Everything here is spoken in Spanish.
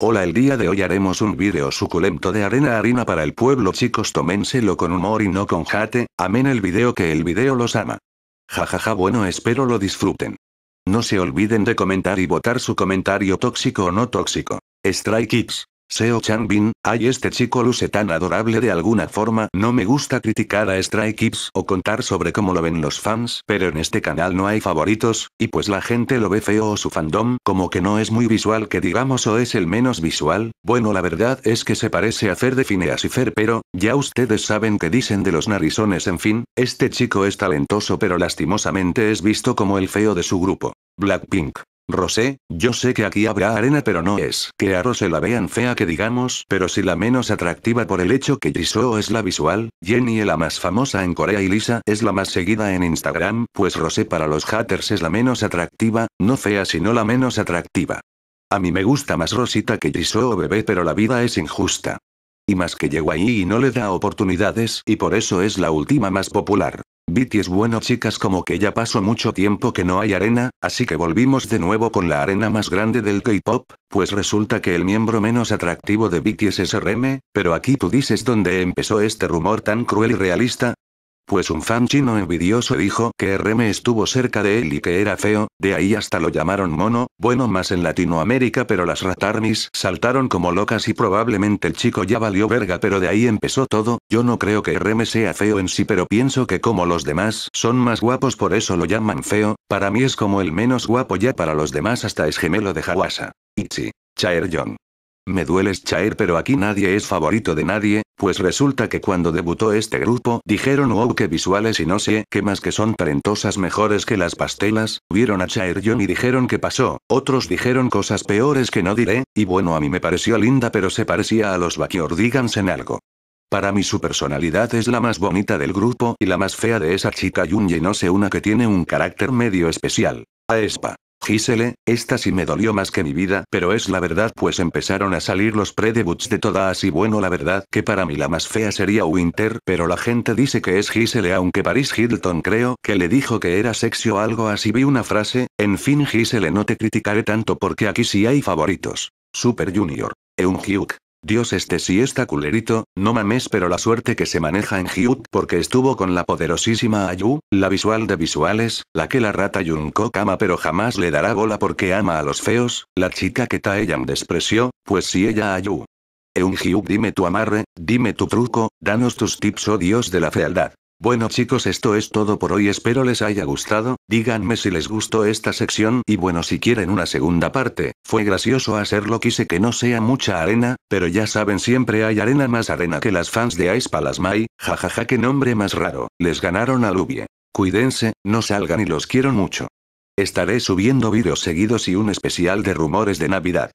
Hola el día de hoy haremos un vídeo suculento de arena harina para el pueblo chicos lo con humor y no con jate, amén el vídeo que el vídeo los ama. Jajaja ja, ja, bueno espero lo disfruten. No se olviden de comentar y votar su comentario tóxico o no tóxico. Strike X. Seo Changbin, ay este chico luce tan adorable de alguna forma no me gusta criticar a Stray Kids o contar sobre cómo lo ven los fans pero en este canal no hay favoritos, y pues la gente lo ve feo o su fandom como que no es muy visual que digamos o es el menos visual, bueno la verdad es que se parece a Fer de Fineas y Fer pero, ya ustedes saben que dicen de los narizones en fin, este chico es talentoso pero lastimosamente es visto como el feo de su grupo. Blackpink Rosé, yo sé que aquí habrá arena pero no es que a Rosé la vean fea que digamos, pero si la menos atractiva por el hecho que Jisoo es la visual, Jenny es la más famosa en Corea y Lisa es la más seguida en Instagram, pues Rosé para los haters es la menos atractiva, no fea sino la menos atractiva. A mí me gusta más Rosita que Jisoo oh, bebé pero la vida es injusta. Y más que llegó ahí y no le da oportunidades y por eso es la última más popular. BTS bueno chicas como que ya pasó mucho tiempo que no hay arena, así que volvimos de nuevo con la arena más grande del K-pop, pues resulta que el miembro menos atractivo de BTS es RM, pero aquí tú dices dónde empezó este rumor tan cruel y realista, pues un fan chino envidioso dijo que RM estuvo cerca de él y que era feo, de ahí hasta lo llamaron mono, bueno más en Latinoamérica pero las ratarmis saltaron como locas y probablemente el chico ya valió verga pero de ahí empezó todo, yo no creo que RM sea feo en sí pero pienso que como los demás son más guapos por eso lo llaman feo, para mí es como el menos guapo ya para los demás hasta es gemelo de Hawasa. Ichi. Chaer John. Me dueles Chaer pero aquí nadie es favorito de nadie, pues resulta que cuando debutó este grupo, dijeron wow que visuales y no sé qué más que son talentosas mejores que las pastelas, vieron a Chair y dijeron que pasó, otros dijeron cosas peores que no diré, y bueno a mí me pareció linda pero se parecía a los digans en algo. Para mí su personalidad es la más bonita del grupo y la más fea de esa chica yun no sé una que tiene un carácter medio especial. Aespa. Gisele, esta sí me dolió más que mi vida, pero es la verdad pues empezaron a salir los pre-debuts de todas y bueno la verdad que para mí la más fea sería Winter, pero la gente dice que es Gisele aunque Paris Hilton creo que le dijo que era sexy o algo así vi una frase, en fin Gisele no te criticaré tanto porque aquí sí hay favoritos. Super Junior. Eunhyuk. Dios este sí está culerito, no mames pero la suerte que se maneja en Hyuk porque estuvo con la poderosísima Ayu, la visual de visuales, la que la rata Yunko ama pero jamás le dará bola porque ama a los feos, la chica que Taeyan despreció, pues si ella Ayu. Eun Hyuk dime tu amarre, dime tu truco, danos tus tips oh Dios de la fealdad. Bueno chicos esto es todo por hoy espero les haya gustado, díganme si les gustó esta sección y bueno si quieren una segunda parte, fue gracioso hacerlo quise que no sea mucha arena, pero ya saben siempre hay arena más arena que las fans de Ice Palace Mai, jajaja qué nombre más raro, les ganaron a Lubie. Cuídense, no salgan y los quiero mucho. Estaré subiendo vídeos seguidos y un especial de rumores de Navidad.